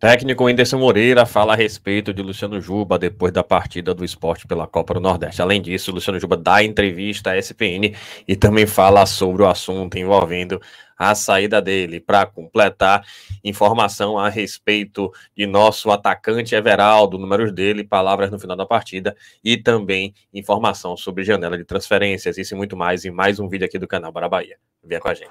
Técnico Anderson Moreira fala a respeito de Luciano Juba depois da partida do esporte pela Copa do Nordeste. Além disso, Luciano Juba dá entrevista à SPN e também fala sobre o assunto envolvendo a saída dele. Para completar, informação a respeito de nosso atacante Everaldo, números dele, palavras no final da partida e também informação sobre janela de transferências. Isso e muito mais em mais um vídeo aqui do canal Bará Bahia. Venha com a gente.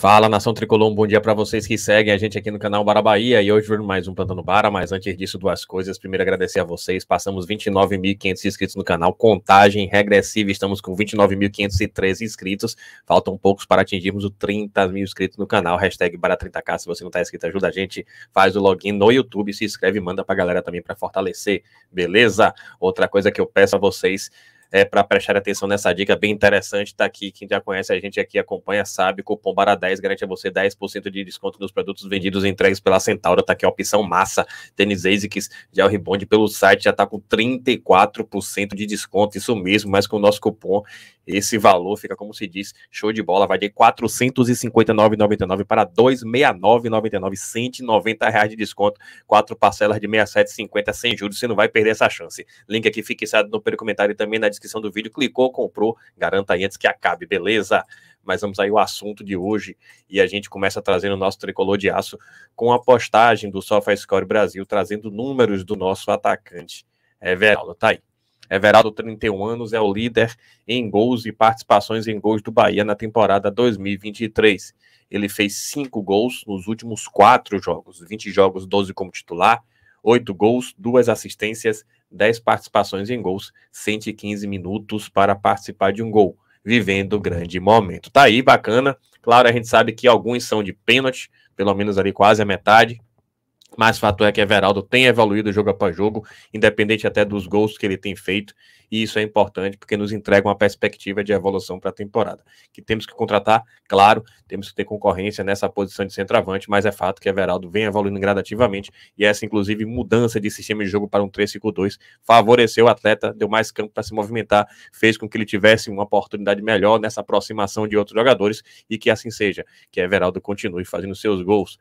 Fala, Nação Tricolor, um bom dia para vocês que seguem a gente aqui no canal Bara Bahia e hoje mais um Plantando Bara, mas antes disso, duas coisas. Primeiro, agradecer a vocês, passamos 29.500 inscritos no canal, contagem regressiva, estamos com 29.513 inscritos, faltam poucos para atingirmos os 30 mil inscritos no canal, hashtag Bara30k, se você não está inscrito, ajuda a gente, faz o login no YouTube, se inscreve, manda para a galera também para fortalecer, beleza? Outra coisa que eu peço a vocês, é, para prestar atenção nessa dica bem interessante. Está aqui, quem já conhece a gente aqui, acompanha, sabe, cupom BARA10 garante a você 10% de desconto nos produtos vendidos e entregues pela Centauro. Está aqui a opção massa, tênis ASICS, o Rebond pelo site, já está com 34% de desconto, isso mesmo, mas com o nosso cupom esse valor fica, como se diz, show de bola, vai de 459,99 para 269,99, 190 reais de desconto, quatro parcelas de 67,50 sem juros, você não vai perder essa chance. Link aqui fixado no comentário e também na descrição do vídeo, clicou, comprou, garanta aí antes que acabe, beleza? mas vamos aí o assunto de hoje e a gente começa trazendo o nosso tricolor de aço com a postagem do SofaScore Brasil trazendo números do nosso atacante. É, Veraldo, tá aí. Everaldo, 31 anos, é o líder em gols e participações em gols do Bahia na temporada 2023. Ele fez cinco gols nos últimos quatro jogos, 20 jogos, 12 como titular, oito gols, duas assistências, 10 participações em gols, 115 minutos para participar de um gol, vivendo um grande momento. Tá aí, bacana. Claro, a gente sabe que alguns são de pênalti, pelo menos ali quase a metade, mas fato é que Everaldo tem evoluído jogo após jogo, independente até dos gols que ele tem feito, e isso é importante porque nos entrega uma perspectiva de evolução para a temporada. Que temos que contratar, claro, temos que ter concorrência nessa posição de centroavante, mas é fato que Everaldo vem evoluindo gradativamente e essa, inclusive, mudança de sistema de jogo para um 3-5-2 favoreceu o atleta, deu mais campo para se movimentar, fez com que ele tivesse uma oportunidade melhor nessa aproximação de outros jogadores e que assim seja, que Everaldo continue fazendo seus gols,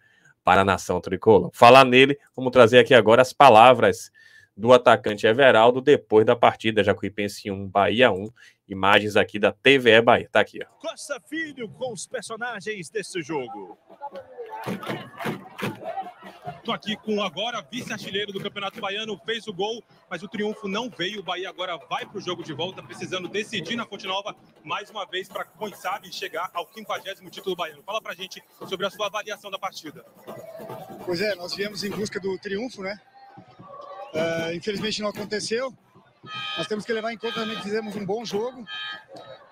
para a nação tricolor. Falar nele, vamos trazer aqui agora as palavras do atacante Everaldo depois da partida. Jacuipense 1, Bahia 1. Imagens aqui da TVE Bahia. Tá aqui, ó. Costa Filho com os personagens desse jogo. Tô aqui com agora vice-artilheiro do Campeonato Baiano, fez o gol, mas o triunfo não veio. O Bahia agora vai pro jogo de volta, precisando decidir na Fonte Nova mais uma vez para, quem sabe, chegar ao 50 título baiano. Fala para gente sobre a sua avaliação da partida. Pois é, nós viemos em busca do triunfo, né? É, infelizmente não aconteceu. Nós temos que levar em conta também que fizemos um bom jogo,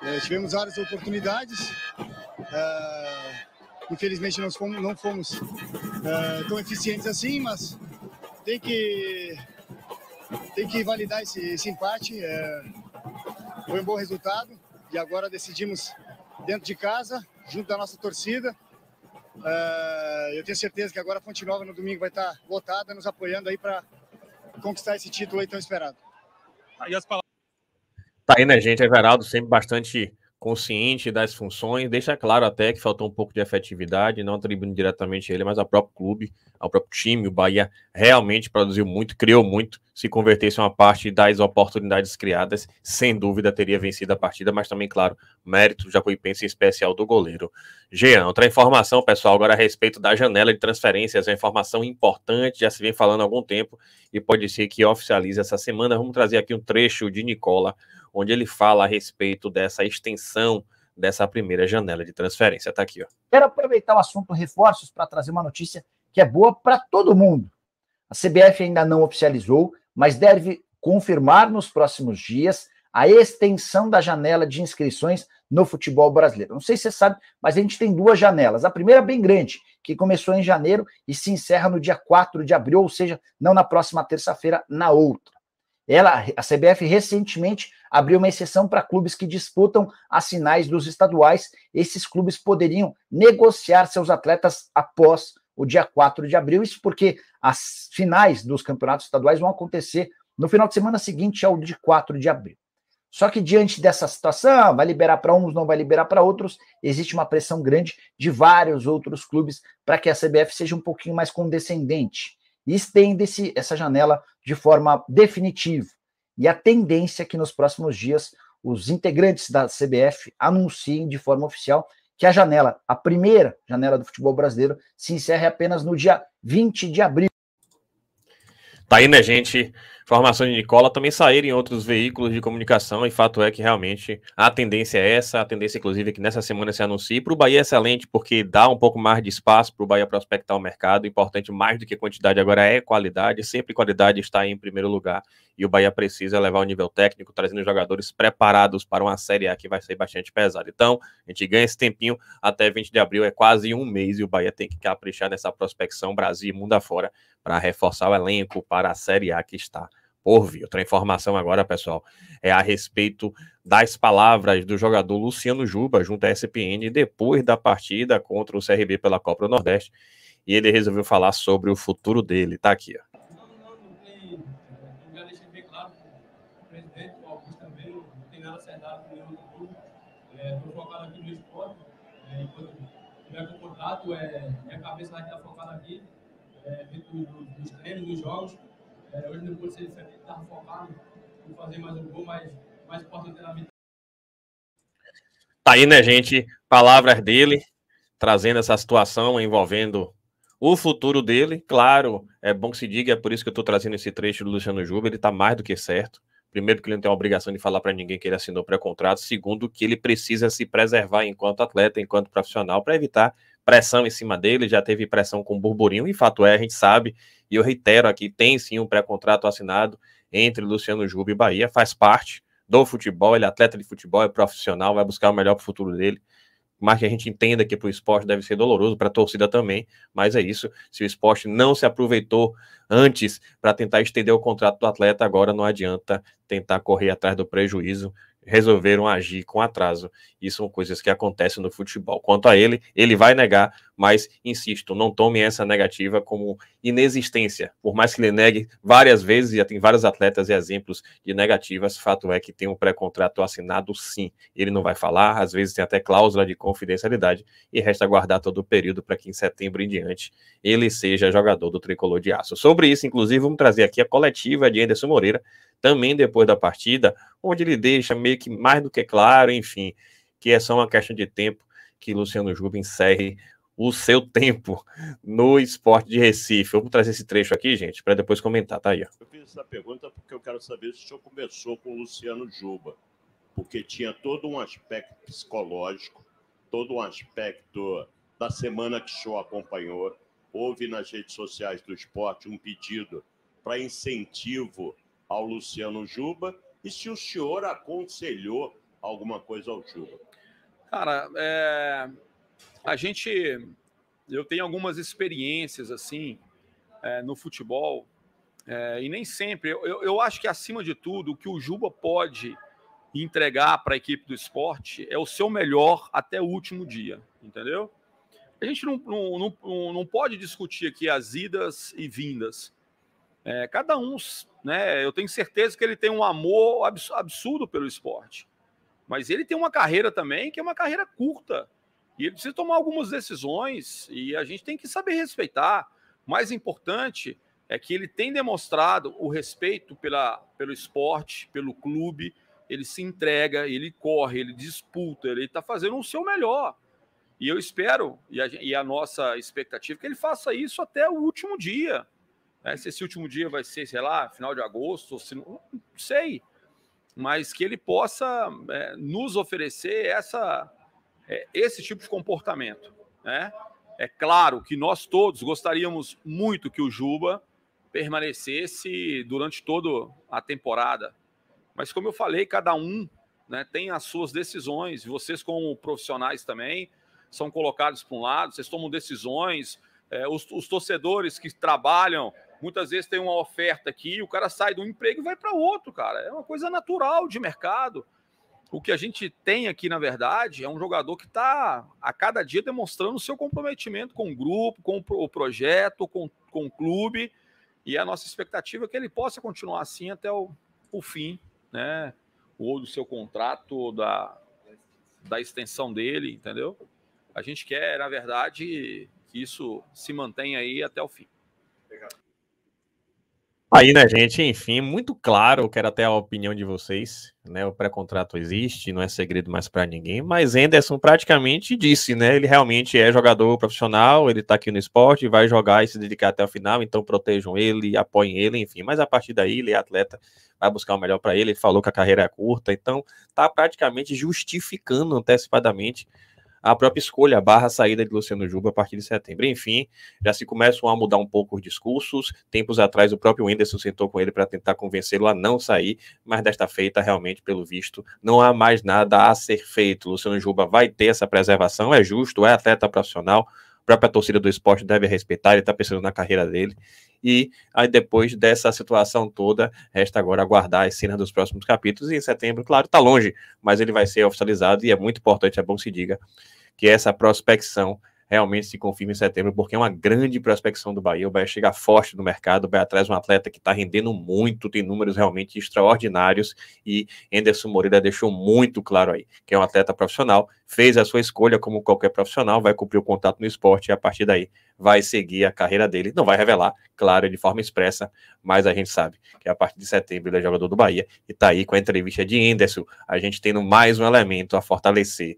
é, tivemos várias oportunidades. É, infelizmente nós fomos, não fomos tão eficientes assim, mas tem que, tem que validar esse, esse empate. foi um bom resultado e agora decidimos dentro de casa, junto da nossa torcida. eu tenho certeza que agora a Fonte Nova no domingo vai estar lotada, nos apoiando aí para conquistar esse título aí tão esperado. Aí as palavras. Tá aí, né, gente? Everaldo sempre bastante consciente das funções, deixa claro até que faltou um pouco de efetividade, não atribuindo diretamente a ele, mas ao próprio clube, ao próprio time. O Bahia realmente produziu muito, criou muito. Se convertesse uma parte das oportunidades criadas, sem dúvida teria vencido a partida, mas também, claro, mérito do Jacuipense, em especial do goleiro. Jean, outra informação, pessoal, agora a respeito da janela de transferências, é uma informação importante, já se vem falando há algum tempo e pode ser que oficialize essa semana. Vamos trazer aqui um trecho de Nicola, onde ele fala a respeito dessa extensão dessa primeira janela de transferência. Está aqui. Ó. Quero aproveitar o assunto reforços para trazer uma notícia que é boa para todo mundo. A CBF ainda não oficializou, mas deve confirmar nos próximos dias a extensão da janela de inscrições no futebol brasileiro. Não sei se você sabe, mas a gente tem duas janelas. A primeira bem grande, que começou em janeiro e se encerra no dia 4 de abril, ou seja, não na próxima terça-feira, na outra. Ela, a CBF recentemente abriu uma exceção para clubes que disputam as finais dos estaduais. Esses clubes poderiam negociar seus atletas após o dia 4 de abril. Isso porque as finais dos campeonatos estaduais vão acontecer no final de semana seguinte ao de 4 de abril. Só que diante dessa situação, vai liberar para uns, não vai liberar para outros, existe uma pressão grande de vários outros clubes para que a CBF seja um pouquinho mais condescendente estende-se essa janela de forma definitiva. E a tendência é que nos próximos dias os integrantes da CBF anunciem de forma oficial que a janela, a primeira janela do futebol brasileiro, se encerre apenas no dia 20 de abril. Tá aí, né, gente? informações de Nicola também saíram em outros veículos de comunicação, e fato é que realmente a tendência é essa, a tendência inclusive é que nessa semana se anuncie, para o Bahia é excelente, porque dá um pouco mais de espaço para o Bahia prospectar o mercado, importante mais do que quantidade agora é qualidade, sempre qualidade está em primeiro lugar, e o Bahia precisa levar o nível técnico, trazendo jogadores preparados para uma Série A que vai ser bastante pesada. Então, a gente ganha esse tempinho até 20 de abril, é quase um mês, e o Bahia tem que caprichar nessa prospecção Brasil e mundo afora, para reforçar o elenco para a Série A que está houve. Outra informação agora, pessoal, é a respeito das palavras do jogador Luciano Juba junto à SPN depois da partida contra o CRB pela Copa do Nordeste. E ele resolveu falar sobre o futuro dele. Tá aqui, ó. Estou focado aqui no esporte, é, enquanto tiver com contrato, é, minha cabeça vai estar focada aqui, é, dentro dos treinos, dos jogos, é, hoje não ser diferente, estava focado em fazer mais um gol, mas mais importante era é a vitória. Tá aí, né, gente? Palavras dele, trazendo essa situação envolvendo o futuro dele. Claro, é bom que se diga, é por isso que eu estou trazendo esse trecho do Luciano Juba, ele está mais do que certo. Primeiro, que ele não tem a obrigação de falar para ninguém que ele assinou pré-contrato. Segundo, que ele precisa se preservar enquanto atleta, enquanto profissional, para evitar pressão em cima dele, já teve pressão com burburinho, e fato é, a gente sabe, e eu reitero aqui, tem sim um pré-contrato assinado entre Luciano Juba e Bahia, faz parte do futebol, ele é atleta de futebol, é profissional, vai buscar o melhor para o futuro dele, mas que a gente entenda que para o esporte deve ser doloroso, para a torcida também, mas é isso, se o esporte não se aproveitou antes para tentar estender o contrato do atleta, agora não adianta tentar correr atrás do prejuízo resolveram agir com atraso. E são coisas que acontecem no futebol. Quanto a ele, ele vai negar mas insisto, não tome essa negativa como inexistência. Por mais que ele negue várias vezes, já tem vários atletas e exemplos de negativas, fato é que tem um pré-contrato assinado sim. Ele não vai falar, às vezes tem até cláusula de confidencialidade, e resta aguardar todo o período para que em setembro em diante ele seja jogador do tricolor de aço. Sobre isso, inclusive, vamos trazer aqui a coletiva de Anderson Moreira, também depois da partida, onde ele deixa meio que mais do que claro, enfim, que é só uma questão de tempo que Luciano Juba encerre o seu tempo no esporte de Recife. Vamos trazer esse trecho aqui, gente, para depois comentar. Tá aí. Ó. Eu fiz essa pergunta porque eu quero saber se o senhor começou com o Luciano Juba, porque tinha todo um aspecto psicológico, todo um aspecto da semana que o senhor acompanhou. Houve nas redes sociais do esporte um pedido para incentivo ao Luciano Juba e se o senhor aconselhou alguma coisa ao Juba. Cara, é, a gente, eu tenho algumas experiências assim é, no futebol é, e nem sempre. Eu, eu acho que acima de tudo o que o Juba pode entregar para a equipe do esporte é o seu melhor até o último dia, entendeu? A gente não, não, não, não pode discutir aqui as idas e vindas. É, cada um, né? Eu tenho certeza que ele tem um amor absurdo pelo esporte. Mas ele tem uma carreira também que é uma carreira curta. E ele precisa tomar algumas decisões e a gente tem que saber respeitar. Mais importante é que ele tem demonstrado o respeito pela, pelo esporte, pelo clube. Ele se entrega, ele corre, ele disputa, ele está fazendo o seu melhor. E eu espero, e a, e a nossa expectativa, é que ele faça isso até o último dia. Né? Se esse último dia vai ser, sei lá, final de agosto, ou se não, não sei. Mas que ele possa é, nos oferecer essa é, esse tipo de comportamento. Né? É claro que nós todos gostaríamos muito que o Juba permanecesse durante toda a temporada. Mas, como eu falei, cada um né, tem as suas decisões. Vocês, como profissionais também, são colocados para um lado, vocês tomam decisões. É, os, os torcedores que trabalham muitas vezes têm uma oferta aqui, o cara sai de um emprego e vai para outro, cara. É uma coisa natural de mercado. O que a gente tem aqui, na verdade, é um jogador que está a cada dia demonstrando o seu comprometimento com o grupo, com o projeto, com, com o clube. E a nossa expectativa é que ele possa continuar assim até o, o fim, né? Ou do seu contrato, ou da, da extensão dele, entendeu? A gente quer, na verdade, que isso se mantenha aí até o fim. Obrigado. Aí, né, gente? Enfim, muito claro, quero até a opinião de vocês, né? O pré-contrato existe, não é segredo mais para ninguém, mas Anderson praticamente disse, né? Ele realmente é jogador profissional, ele tá aqui no esporte, vai jogar e se dedicar até o final, então protejam ele, apoiem ele, enfim. Mas a partir daí, ele é atleta, vai buscar o melhor para ele, ele falou que a carreira é curta, então tá praticamente justificando antecipadamente a própria escolha, a barra saída de Luciano Juba a partir de setembro. Enfim, já se começam a mudar um pouco os discursos. Tempos atrás, o próprio Whindersson sentou com ele para tentar convencê-lo a não sair, mas desta feita, realmente, pelo visto, não há mais nada a ser feito. Luciano Juba vai ter essa preservação, é justo, é atleta profissional, própria torcida do esporte deve respeitar, ele está pensando na carreira dele. E aí, depois dessa situação toda, resta agora aguardar as cenas dos próximos capítulos. E em setembro, claro, está longe, mas ele vai ser oficializado e é muito importante, é bom se diga, que essa prospecção realmente se confirma em setembro, porque é uma grande prospecção do Bahia. O Bahia chega forte no mercado, Vai atrás de um atleta que está rendendo muito, tem números realmente extraordinários, e Anderson Moreira deixou muito claro aí que é um atleta profissional, fez a sua escolha como qualquer profissional, vai cumprir o contato no esporte e a partir daí vai seguir a carreira dele. Não vai revelar, claro, de forma expressa, mas a gente sabe que a partir de setembro ele é jogador do Bahia e está aí com a entrevista de Anderson, a gente tendo mais um elemento a fortalecer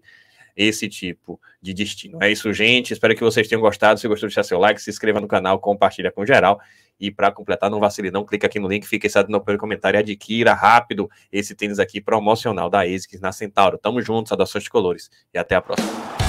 esse tipo de destino. É isso, gente. Espero que vocês tenham gostado. Se gostou, deixa seu like, se inscreva no canal, compartilha com geral. E para completar, não vacile não, clica aqui no link, fica excitado no primeiro comentário e adquira rápido esse tênis aqui promocional da ASICS na Centauro. Tamo junto, saudações de colores e até a próxima.